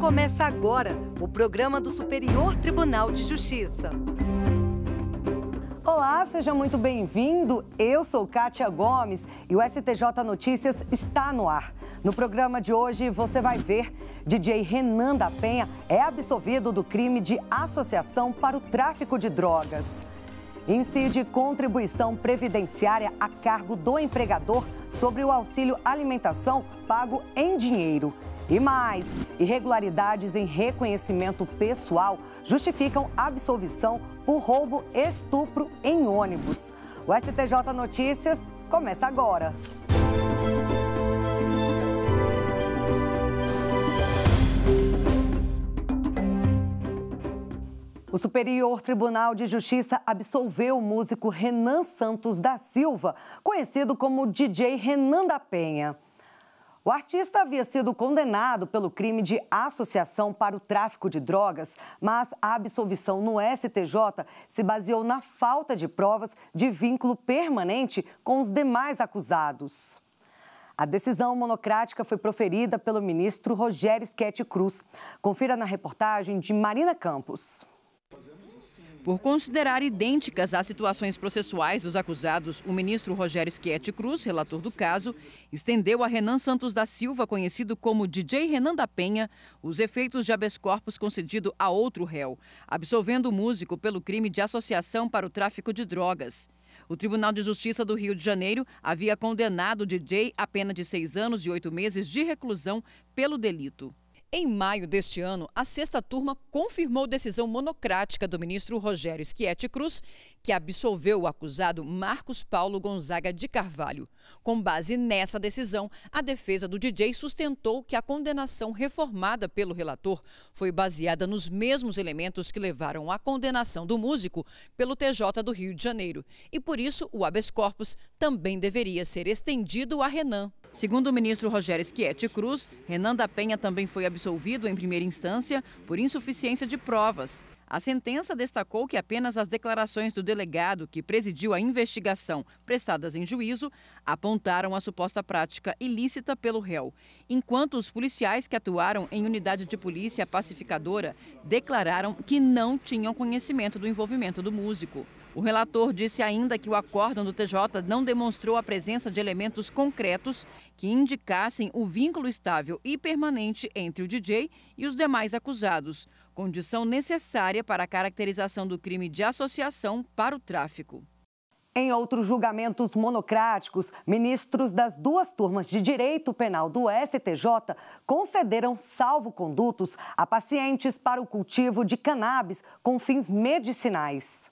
Começa agora o programa do Superior Tribunal de Justiça. Olá, seja muito bem-vindo. Eu sou Kátia Gomes e o STJ Notícias está no ar. No programa de hoje você vai ver: DJ Renan da Penha é absolvido do crime de associação para o tráfico de drogas. Incide contribuição previdenciária a cargo do empregador sobre o auxílio alimentação pago em dinheiro. E mais, irregularidades em reconhecimento pessoal justificam absolvição por roubo, estupro em ônibus. O STJ Notícias começa agora. O Superior Tribunal de Justiça absolveu o músico Renan Santos da Silva, conhecido como DJ Renan da Penha. O artista havia sido condenado pelo crime de associação para o tráfico de drogas, mas a absolvição no STJ se baseou na falta de provas de vínculo permanente com os demais acusados. A decisão monocrática foi proferida pelo ministro Rogério Schetti Cruz. Confira na reportagem de Marina Campos. Por considerar idênticas às situações processuais dos acusados, o ministro Rogério Schietti Cruz, relator do caso, estendeu a Renan Santos da Silva, conhecido como DJ Renan da Penha, os efeitos de habeas corpus concedido a outro réu, absolvendo o músico pelo crime de associação para o tráfico de drogas. O Tribunal de Justiça do Rio de Janeiro havia condenado o DJ a pena de seis anos e oito meses de reclusão pelo delito. Em maio deste ano, a sexta turma confirmou decisão monocrática do ministro Rogério Schietti Cruz, que absolveu o acusado Marcos Paulo Gonzaga de Carvalho. Com base nessa decisão, a defesa do DJ sustentou que a condenação reformada pelo relator foi baseada nos mesmos elementos que levaram à condenação do músico pelo TJ do Rio de Janeiro. E por isso, o habeas corpus também deveria ser estendido a Renan Segundo o ministro Rogério Schietti Cruz, Renan da Penha também foi absolvido em primeira instância por insuficiência de provas. A sentença destacou que apenas as declarações do delegado que presidiu a investigação, prestadas em juízo, apontaram a suposta prática ilícita pelo réu, enquanto os policiais que atuaram em unidade de polícia pacificadora declararam que não tinham conhecimento do envolvimento do músico. O relator disse ainda que o acórdão do TJ não demonstrou a presença de elementos concretos que indicassem o vínculo estável e permanente entre o DJ e os demais acusados, condição necessária para a caracterização do crime de associação para o tráfico. Em outros julgamentos monocráticos, ministros das duas turmas de direito penal do STJ concederam salvo-condutos a pacientes para o cultivo de cannabis com fins medicinais.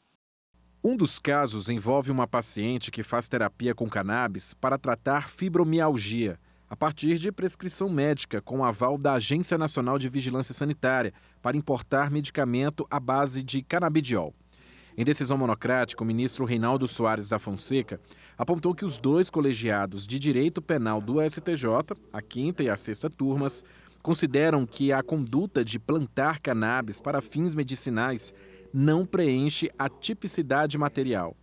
Um dos casos envolve uma paciente que faz terapia com cannabis para tratar fibromialgia, a partir de prescrição médica com aval da Agência Nacional de Vigilância Sanitária para importar medicamento à base de canabidiol. Em decisão monocrática, o ministro Reinaldo Soares da Fonseca apontou que os dois colegiados de direito penal do STJ, a quinta e a sexta turmas, consideram que a conduta de plantar cannabis para fins medicinais não preenche a tipicidade material.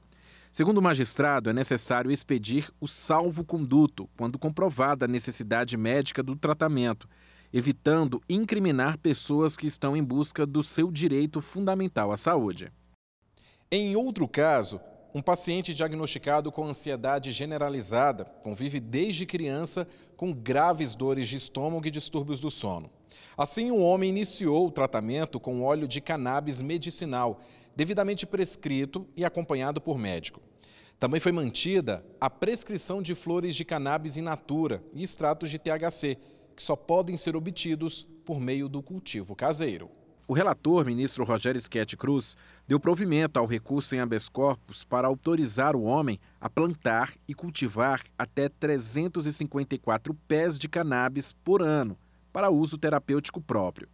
Segundo o magistrado, é necessário expedir o salvo-conduto quando comprovada a necessidade médica do tratamento, evitando incriminar pessoas que estão em busca do seu direito fundamental à saúde. Em outro caso, um paciente diagnosticado com ansiedade generalizada convive desde criança com graves dores de estômago e distúrbios do sono. Assim, um homem iniciou o tratamento com óleo de cannabis medicinal, devidamente prescrito e acompanhado por médico. Também foi mantida a prescrição de flores de cannabis in natura e extratos de THC, que só podem ser obtidos por meio do cultivo caseiro. O relator, ministro Rogério Schetti Cruz, deu provimento ao recurso em habeas corpus para autorizar o homem a plantar e cultivar até 354 pés de cannabis por ano para uso terapêutico próprio.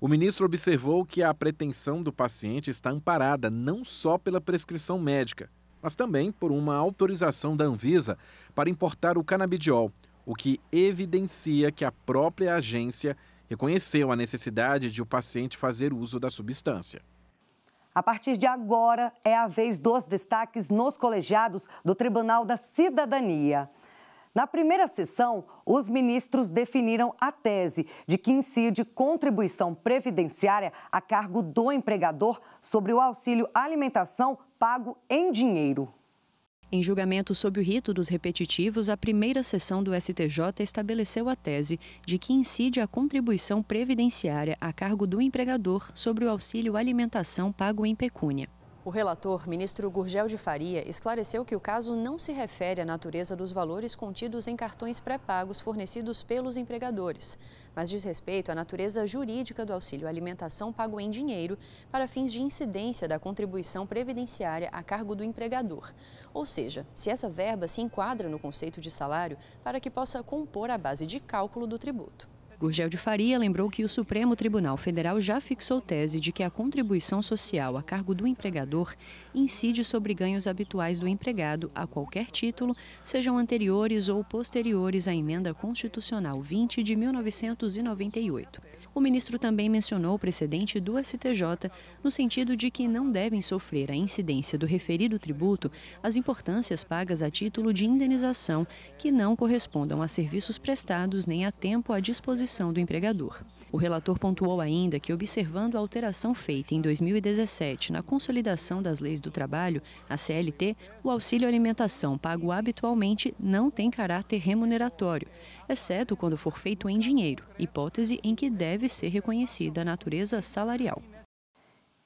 O ministro observou que a pretensão do paciente está amparada não só pela prescrição médica, mas também por uma autorização da Anvisa para importar o canabidiol, o que evidencia que a própria agência reconheceu a necessidade de o paciente fazer uso da substância. A partir de agora é a vez dos destaques nos colegiados do Tribunal da Cidadania. Na primeira sessão, os ministros definiram a tese de que incide contribuição previdenciária a cargo do empregador sobre o auxílio alimentação pago em dinheiro. Em julgamento sob o rito dos repetitivos, a primeira sessão do STJ estabeleceu a tese de que incide a contribuição previdenciária a cargo do empregador sobre o auxílio alimentação pago em pecúnia. O relator, ministro Gurgel de Faria, esclareceu que o caso não se refere à natureza dos valores contidos em cartões pré-pagos fornecidos pelos empregadores, mas diz respeito à natureza jurídica do auxílio alimentação pago em dinheiro para fins de incidência da contribuição previdenciária a cargo do empregador. Ou seja, se essa verba se enquadra no conceito de salário para que possa compor a base de cálculo do tributo. Gurgel de Faria lembrou que o Supremo Tribunal Federal já fixou tese de que a contribuição social a cargo do empregador incide sobre ganhos habituais do empregado a qualquer título, sejam anteriores ou posteriores à emenda constitucional 20 de 1998. O ministro também mencionou o precedente do STJ, no sentido de que não devem sofrer a incidência do referido tributo as importâncias pagas a título de indenização que não correspondam a serviços prestados nem a tempo à disposição do empregador. O relator pontuou ainda que, observando a alteração feita em 2017 na consolidação das leis do trabalho, a CLT, o auxílio alimentação pago habitualmente não tem caráter remuneratório, exceto quando for feito em dinheiro, hipótese em que deve deve ser reconhecida a natureza salarial.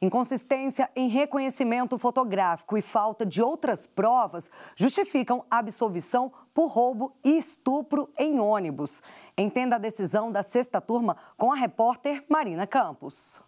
Inconsistência em reconhecimento fotográfico e falta de outras provas justificam absolvição por roubo e estupro em ônibus. Entenda a decisão da sexta turma com a repórter Marina Campos.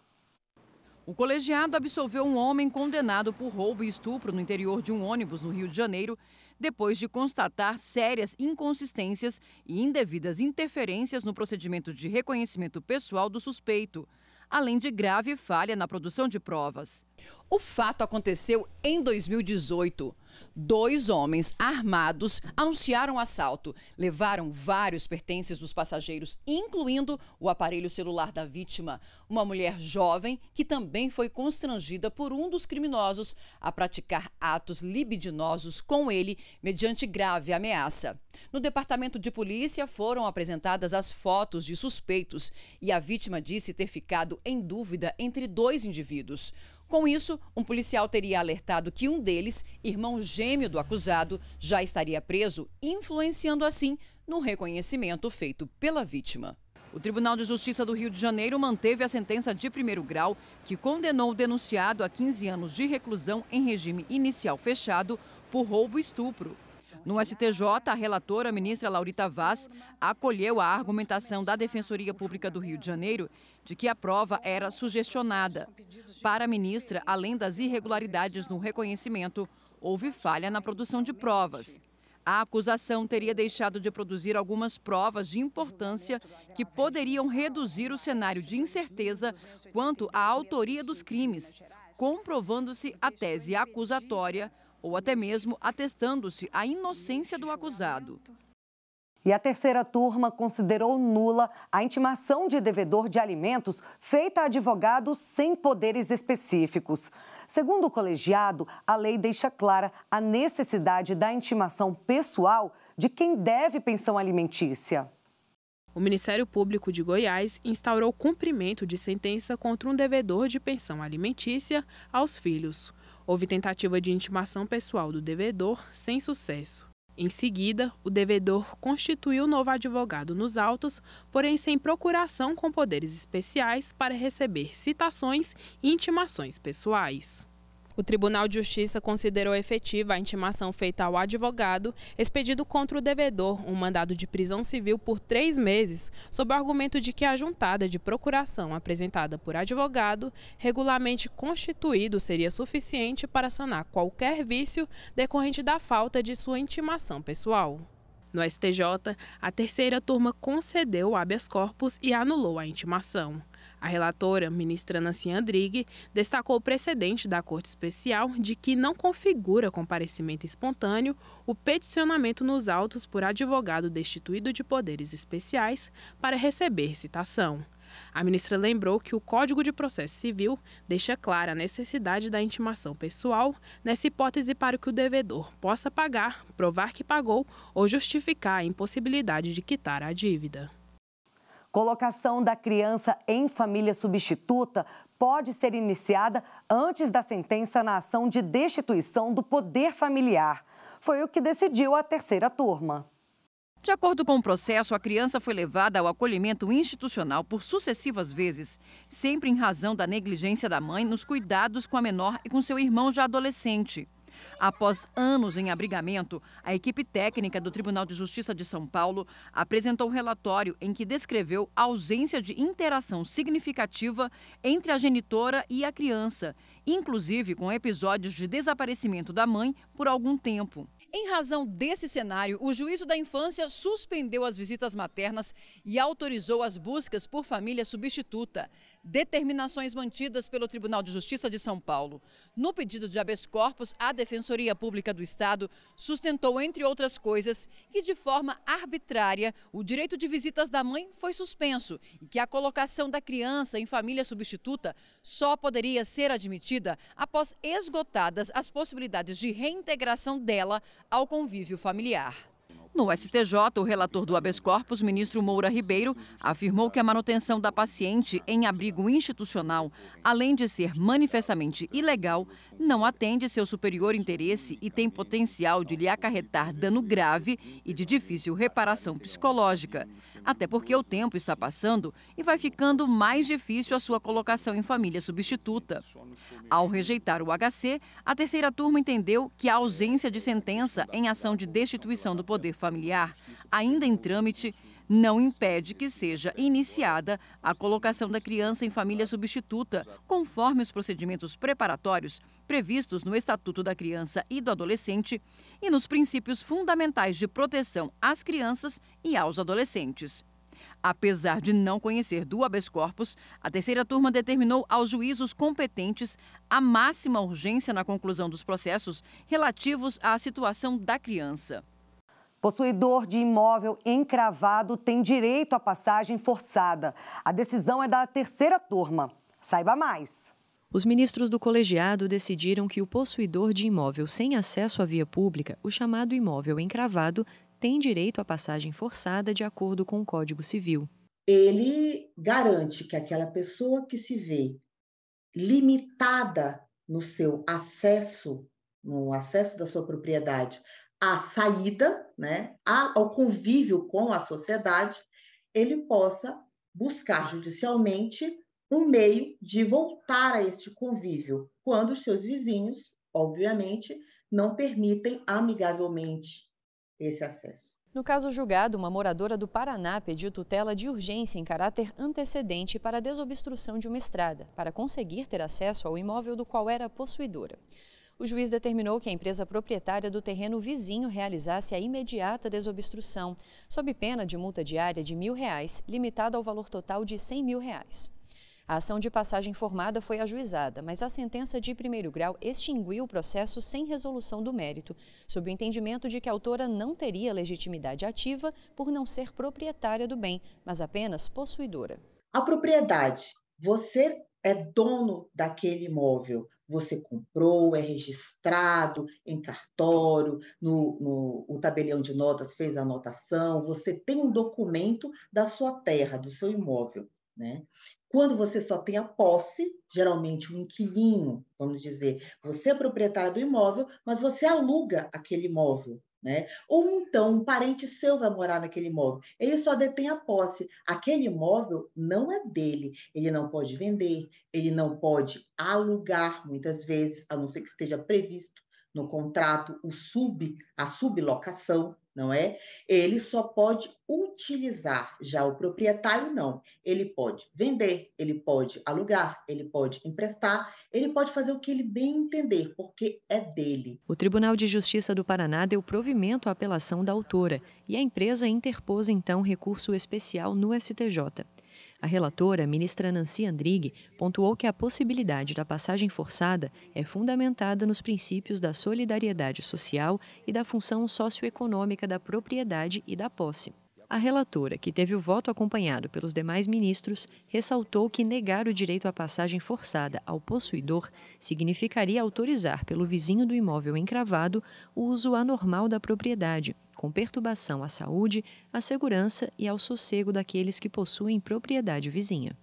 O colegiado absolveu um homem condenado por roubo e estupro no interior de um ônibus no Rio de Janeiro depois de constatar sérias inconsistências e indevidas interferências no procedimento de reconhecimento pessoal do suspeito além de grave falha na produção de provas. O fato aconteceu em 2018. Dois homens armados anunciaram o assalto. Levaram vários pertences dos passageiros, incluindo o aparelho celular da vítima. Uma mulher jovem que também foi constrangida por um dos criminosos a praticar atos libidinosos com ele mediante grave ameaça. No departamento de polícia foram apresentadas as fotos de suspeitos e a vítima disse ter ficado em dúvida entre dois indivíduos. Com isso, um policial teria alertado que um deles, irmão gêmeo do acusado, já estaria preso, influenciando assim no reconhecimento feito pela vítima. O Tribunal de Justiça do Rio de Janeiro manteve a sentença de primeiro grau, que condenou o denunciado a 15 anos de reclusão em regime inicial fechado por roubo e estupro. No STJ, a relatora, ministra Laurita Vaz, acolheu a argumentação da Defensoria Pública do Rio de Janeiro de que a prova era sugestionada. Para a ministra, além das irregularidades no reconhecimento, houve falha na produção de provas. A acusação teria deixado de produzir algumas provas de importância que poderiam reduzir o cenário de incerteza quanto à autoria dos crimes, comprovando-se a tese acusatória ou até mesmo atestando-se a inocência do acusado. E a terceira turma considerou nula a intimação de devedor de alimentos feita a advogados sem poderes específicos. Segundo o colegiado, a lei deixa clara a necessidade da intimação pessoal de quem deve pensão alimentícia. O Ministério Público de Goiás instaurou cumprimento de sentença contra um devedor de pensão alimentícia aos filhos. Houve tentativa de intimação pessoal do devedor, sem sucesso. Em seguida, o devedor constituiu novo advogado nos autos, porém sem procuração com poderes especiais para receber citações e intimações pessoais. O Tribunal de Justiça considerou efetiva a intimação feita ao advogado, expedido contra o devedor um mandado de prisão civil por três meses, sob o argumento de que a juntada de procuração apresentada por advogado, regularmente constituído, seria suficiente para sanar qualquer vício decorrente da falta de sua intimação pessoal. No STJ, a terceira turma concedeu o habeas corpus e anulou a intimação. A relatora, ministra Nancy Andrighi, destacou o precedente da Corte Especial de que não configura comparecimento espontâneo o peticionamento nos autos por advogado destituído de poderes especiais para receber citação. A ministra lembrou que o Código de Processo Civil deixa clara a necessidade da intimação pessoal nessa hipótese para que o devedor possa pagar, provar que pagou ou justificar a impossibilidade de quitar a dívida. Colocação da criança em família substituta pode ser iniciada antes da sentença na ação de destituição do poder familiar. Foi o que decidiu a terceira turma. De acordo com o processo, a criança foi levada ao acolhimento institucional por sucessivas vezes, sempre em razão da negligência da mãe nos cuidados com a menor e com seu irmão já adolescente. Após anos em abrigamento, a equipe técnica do Tribunal de Justiça de São Paulo apresentou um relatório em que descreveu a ausência de interação significativa entre a genitora e a criança, inclusive com episódios de desaparecimento da mãe por algum tempo. Em razão desse cenário, o juízo da infância suspendeu as visitas maternas e autorizou as buscas por família substituta determinações mantidas pelo Tribunal de Justiça de São Paulo. No pedido de habeas corpus, a Defensoria Pública do Estado sustentou, entre outras coisas, que de forma arbitrária o direito de visitas da mãe foi suspenso e que a colocação da criança em família substituta só poderia ser admitida após esgotadas as possibilidades de reintegração dela ao convívio familiar. No STJ, o relator do habeas corpus, ministro Moura Ribeiro, afirmou que a manutenção da paciente em abrigo institucional, além de ser manifestamente ilegal, não atende seu superior interesse e tem potencial de lhe acarretar dano grave e de difícil reparação psicológica. Até porque o tempo está passando e vai ficando mais difícil a sua colocação em família substituta. Ao rejeitar o HC, a terceira turma entendeu que a ausência de sentença em ação de destituição do poder familiar, ainda em trâmite, não impede que seja iniciada a colocação da criança em família substituta, conforme os procedimentos preparatórios previstos no Estatuto da Criança e do Adolescente e nos princípios fundamentais de proteção às crianças e aos adolescentes. Apesar de não conhecer do habeas corpus, a terceira turma determinou aos juízos competentes a máxima urgência na conclusão dos processos relativos à situação da criança. Possuidor de imóvel encravado tem direito à passagem forçada. A decisão é da terceira turma. Saiba mais. Os ministros do colegiado decidiram que o possuidor de imóvel sem acesso à via pública, o chamado imóvel encravado, tem direito à passagem forçada de acordo com o Código Civil. Ele garante que aquela pessoa que se vê limitada no seu acesso, no acesso da sua propriedade, à saída, né, ao convívio com a sociedade, ele possa buscar judicialmente um meio de voltar a este convívio, quando os seus vizinhos, obviamente, não permitem amigavelmente esse acesso. No caso julgado, uma moradora do Paraná pediu tutela de urgência em caráter antecedente para a desobstrução de uma estrada, para conseguir ter acesso ao imóvel do qual era possuidora. O juiz determinou que a empresa proprietária do terreno vizinho realizasse a imediata desobstrução, sob pena de multa diária de mil reais, limitada ao valor total de cem 100 mil. Reais. A ação de passagem formada foi ajuizada, mas a sentença de primeiro grau extinguiu o processo sem resolução do mérito, sob o entendimento de que a autora não teria legitimidade ativa por não ser proprietária do bem, mas apenas possuidora. A propriedade. Você é dono daquele imóvel. Você comprou, é registrado em cartório, no, no o tabelião de notas fez a anotação, você tem um documento da sua terra, do seu imóvel. Né? Quando você só tem a posse, geralmente um inquilino, vamos dizer, você é proprietário do imóvel, mas você aluga aquele imóvel, né? Ou então um parente seu vai morar naquele imóvel, ele só detém a posse. Aquele imóvel não é dele, ele não pode vender, ele não pode alugar muitas vezes, a não ser que esteja previsto no contrato o sub, a sublocação, não é? Ele só pode utilizar, já o proprietário não. Ele pode vender, ele pode alugar, ele pode emprestar, ele pode fazer o que ele bem entender, porque é dele. O Tribunal de Justiça do Paraná deu provimento à apelação da autora e a empresa interpôs então recurso especial no STJ. A relatora, ministra Nancy Andrighi, pontuou que a possibilidade da passagem forçada é fundamentada nos princípios da solidariedade social e da função socioeconômica da propriedade e da posse. A relatora, que teve o voto acompanhado pelos demais ministros, ressaltou que negar o direito à passagem forçada ao possuidor significaria autorizar pelo vizinho do imóvel encravado o uso anormal da propriedade, com perturbação à saúde, à segurança e ao sossego daqueles que possuem propriedade vizinha.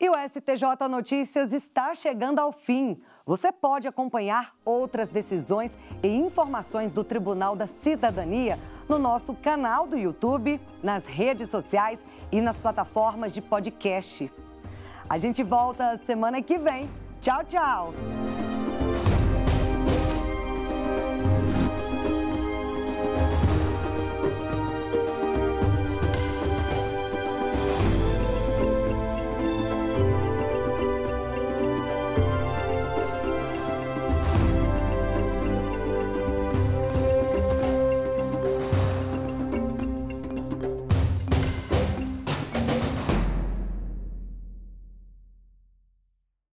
E o STJ Notícias está chegando ao fim. Você pode acompanhar outras decisões e informações do Tribunal da Cidadania no nosso canal do YouTube, nas redes sociais e nas plataformas de podcast. A gente volta semana que vem. Tchau, tchau!